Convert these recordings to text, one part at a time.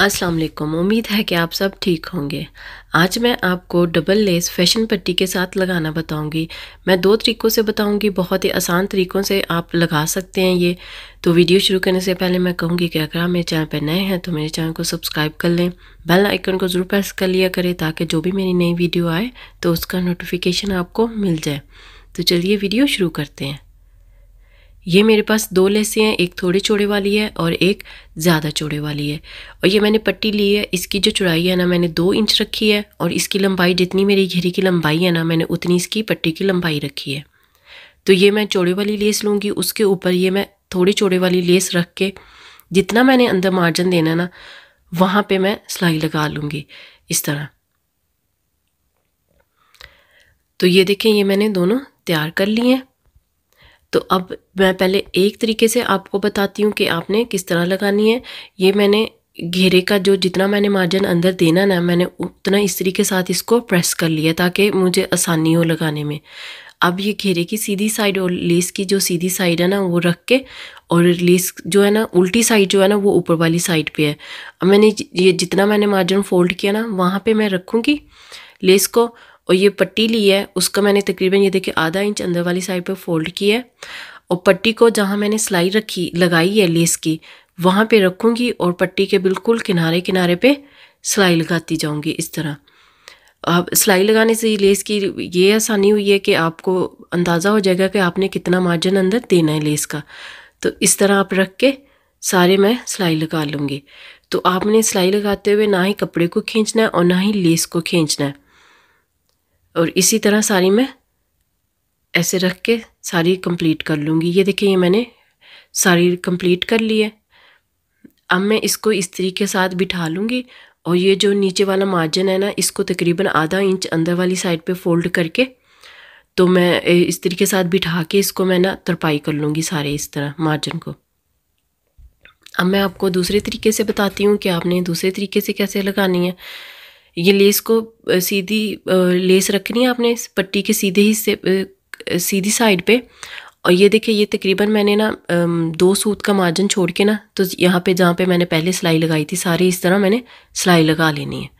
अस्सलाम वालेकुम उम्मीद है कि आप सब ठीक होंगे आज मैं आपको डबल लेस फैशन पट्टी के साथ लगाना बताऊंगी मैं दो तरीक़ों से बताऊंगी बहुत ही आसान तरीक़ों से आप लगा सकते हैं ये तो वीडियो शुरू करने से पहले मैं कहूंगी कि अगर आप मेरे चैनल पर नए हैं तो मेरे चैनल को सब्सक्राइब कर लें बेल आइकन को ज़रूर प्रेस कर लिया करें ताकि जो भी मेरी नई वीडियो आए तो उसका नोटिफिकेशन आपको मिल जाए तो चलिए वीडियो शुरू करते हैं ये मेरे पास दो लेसें हैं एक थोड़े चौड़े वाली है और एक ज़्यादा चौड़े वाली है और ये मैंने पट्टी ली है इसकी जो चौड़ाई है ना मैंने दो इंच रखी है और इसकी लंबाई जितनी मेरी घेरे की लंबाई है ना मैंने उतनी इसकी पट्टी की लंबाई रखी है तो ये मैं चौड़े वाली लेस लूँगी उसके ऊपर ये मैं थोड़े चौड़े वाली लेस रख के जितना मैंने अंदर मार्जिन देना ना वहाँ पर मैं सिलाई लगा लूँगी इस तरह तो ये देखें ये मैंने दोनों तैयार कर लिए हैं तो अब मैं पहले एक तरीके से आपको बताती हूँ कि आपने किस तरह लगानी है ये मैंने घेरे का जो जितना मैंने मार्जिन अंदर देना ना मैंने उतना तरीके के साथ इसको प्रेस कर लिया ताकि मुझे आसानी हो लगाने में अब ये घेरे की सीधी साइड और लेस की जो सीधी साइड है ना वो रख के और लेस जो है ना उल्टी साइड जो है ना वो ऊपर वाली साइड पे है अब मैंने ये जितना मैंने मार्जिन फोल्ड किया ना वहाँ पे मैं रखूँगी लेस को और ये पट्टी ली है उसका मैंने तकरीबन ये देखिए आधा इंच अंदर वाली साइड पर फोल्ड किया है और पट्टी को जहाँ मैंने सिलाई रखी लगाई है लेस की वहाँ पे रखूँगी और पट्टी के बिल्कुल किनारे किनारे पे सिलाई लगाती जाऊँगी इस तरह अब सिलाई लगाने से लेस की ये आसानी हुई है कि आपको अंदाज़ा हो जाएगा कि आपने कितना मार्जिन अंदर देना है लेस का तो इस तरह आप रख के सारे मैं सिलाई लगा लूँगी तो आपने सिलाई लगाते हुए ना ही कपड़े को खींचना है और ना ही लेस को खींचना है और इसी तरह सारी मैं ऐसे रख के सारी कंप्लीट कर लूँगी ये देखिए ये मैंने सारी कंप्लीट कर ली है अब मैं इसको तरीके के साथ बिठा लूँगी और ये जो नीचे वाला मार्जिन है ना इसको तकरीबन आधा इंच अंदर वाली साइड पे फोल्ड करके तो मैं इस तरीके साथ बिठा के इसको मैं ना तरपाई कर लूँगी सारे इस तरह मार्जिन को अब मैं आपको दूसरे तरीके से बताती हूँ कि आपने दूसरे तरीके से कैसे लगानी है ये लेस को सीधी लेस रखनी है आपने इस पट्टी के सीधे हिस्से सीधी साइड पे और ये देखिए ये तकरीबन मैंने ना दो सूत का मार्जिन छोड़ के ना तो यहाँ पे जहाँ पे मैंने पहले सिलाई लगाई थी सारी इस तरह मैंने सिलाई लगा लेनी है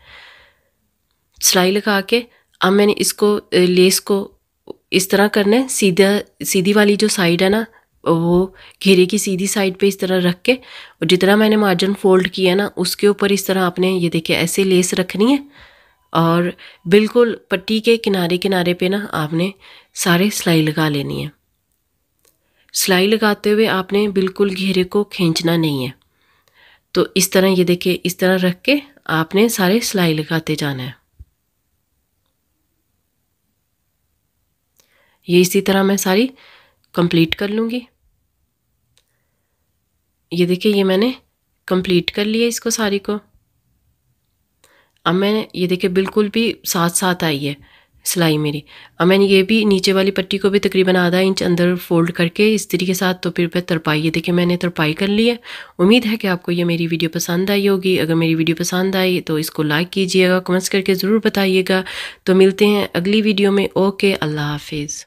सिलाई लगा के अब मैंने इसको लेस को इस तरह करना है सीधा सीधी वाली जो साइड है ना वो घेरे की सीधी साइड पे इस तरह रख के और जितना मैंने मार्जिन फोल्ड किया ना उसके ऊपर इस तरह आपने ये देखिए ऐसे लेस रखनी है और बिल्कुल पट्टी के किनारे किनारे पे ना आपने सारे सिलाई लगा लेनी है सिलाई लगाते हुए आपने बिल्कुल घेरे को खींचना नहीं है तो इस तरह ये देखिए इस तरह रख के आपने सारे सिलाई लगाते जाना है ये इसी तरह मैं सारी कंप्लीट कर लूँगी ये देखिए ये मैंने कंप्लीट कर लिया इसको सारी को अब मैंने ये देखिए बिल्कुल भी साथ साथ आई है सिलाई मेरी अब मैंने ये भी नीचे वाली पट्टी को भी तकरीबन आधा इंच अंदर फोल्ड करके इस के साथ तो फिर मैं तरपाई ये देखिए मैंने तरपाई कर ली है उम्मीद है कि आपको ये मेरी वीडियो पसंद आई होगी अगर मेरी वीडियो पसंद आई तो इसको लाइक कीजिएगा कमेंट्स करके ज़रूर बताइएगा तो मिलते हैं अगली वीडियो में ओके अल्लाह हाफिज़